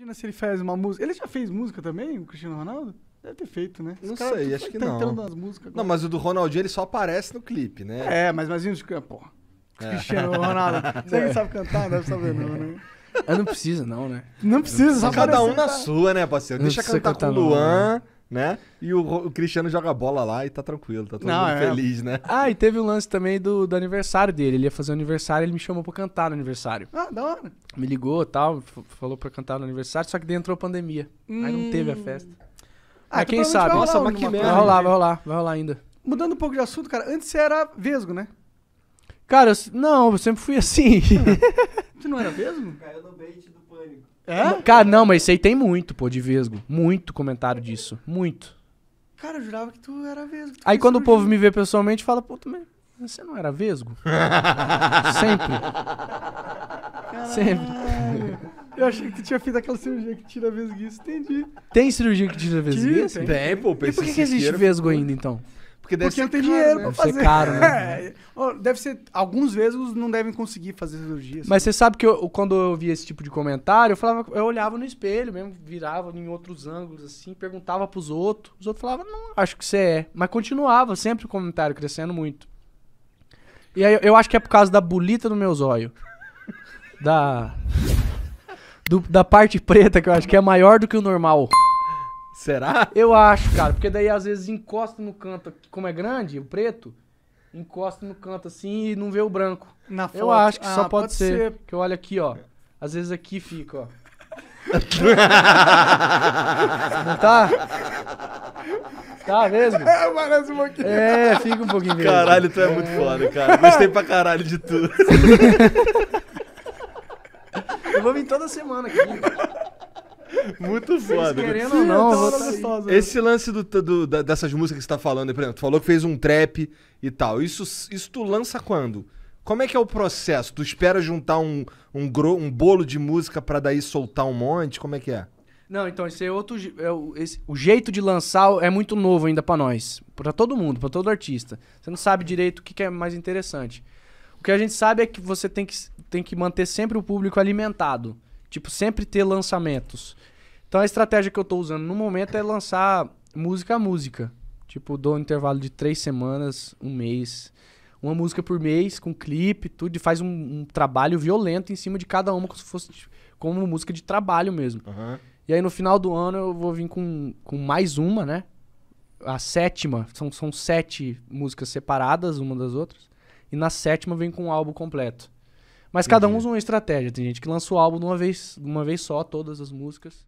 Imagina se ele faz uma música. Ele já fez música também, o Cristiano Ronaldo? Deve ter feito, né? Não cara, sei, acho que não. músicas Não, mas o do Ronaldinho ele só aparece no clipe, né? É, mas imagina, é, pô. É. Cristiano Ronaldo. Você é. sabe cantar, não deve saber, não, né? Eu é, não precisa, não, né? Não precisa, só Cada um na sua, né, parceiro? Deixa cantar, cantar com o Luan. Não, né? né? E o, o, Cristiano joga bola lá e tá tranquilo, tá todo não, mundo é. feliz, né? Ah, e teve o um lance também do, do aniversário dele. Ele ia fazer o aniversário, ele me chamou pra cantar no aniversário. Ah, da hora. Me ligou e tal, falou pra cantar no aniversário, só que daí entrou a pandemia. Hum. Aí não teve a hum. festa. Ah, mas então quem sabe? Nossa, mas que Vai rolar, vai rolar, vai rolar ainda. Mudando um pouco de assunto, cara, antes você era vesgo, né? Cara, eu, não, eu sempre fui assim. Hum. tu não era mesmo? Caiu no bait do pânico. É? Cara, não, mas isso aí tem muito, pô, de vesgo. Muito comentário disso. Muito. Cara, eu jurava que tu era vesgo. Tu aí quando o povo me vê pessoalmente, fala, pô, me. Você não era vesgo? Sempre. Caralho. Sempre. Eu achei que tu tinha feito aquela cirurgia que tira vesguice, entendi. Tem cirurgia que tira vesguice? Tem, pô. E por que, que existe vesgo ainda, então? Porque deve Porque ser não tem caro, dinheiro né? pra fazer. ser caro, né? É. Deve ser. Alguns vezes não devem conseguir fazer cirurgia. Assim. Mas você sabe que eu, quando eu via esse tipo de comentário, eu falava, eu olhava no espelho mesmo, virava em outros ângulos, assim, perguntava pros outros. Os outros falavam, não, acho que você é. Mas continuava sempre o comentário crescendo muito. E aí eu acho que é por causa da bolita do meu zóio. da. Do, da parte preta, que eu acho que é maior do que o normal. Será? Eu acho, cara, porque daí às vezes encosta no canto, como é grande, o preto, encosta no canto assim e não vê o branco. Na foto. Eu acho que ah, só pode, pode ser. ser. Que eu olho aqui, ó. Às vezes aqui fica, ó. não tá? Tá mesmo? É, parece um pouquinho. É, fica um pouquinho mesmo. Caralho, tu é, é. muito foda, cara. Gostei pra caralho de tudo. eu vou vir toda semana aqui. Muito foda. Querendo ou não, gostosa, esse lance do, do, dessas músicas que você tá falando, por exemplo, tu falou que fez um trap e tal. Isso, isso tu lança quando? Como é que é o processo? Tu espera juntar um, um, gro, um bolo de música para daí soltar um monte? Como é que é? Não, então esse é outro. É o, esse, o jeito de lançar é muito novo ainda para nós. para todo mundo, para todo artista. Você não sabe direito o que, que, é mais interessante. O que a gente sabe é que você tem que, tem que manter sempre o público alimentado. Tipo, sempre ter lançamentos. Então a estratégia que eu tô usando no momento é lançar música a música. Tipo, dou um intervalo de três semanas, um mês. Uma música por mês, com clipe, tudo. E faz um, um trabalho violento em cima de cada uma, como se fosse tipo, como música de trabalho mesmo. Uhum. E aí no final do ano eu vou vir com, com mais uma, né? A sétima. São, são sete músicas separadas uma das outras. E na sétima vem com um álbum completo. Mas cada um usa uma estratégia. Tem gente que lança o álbum de uma vez, uma vez só, todas as músicas.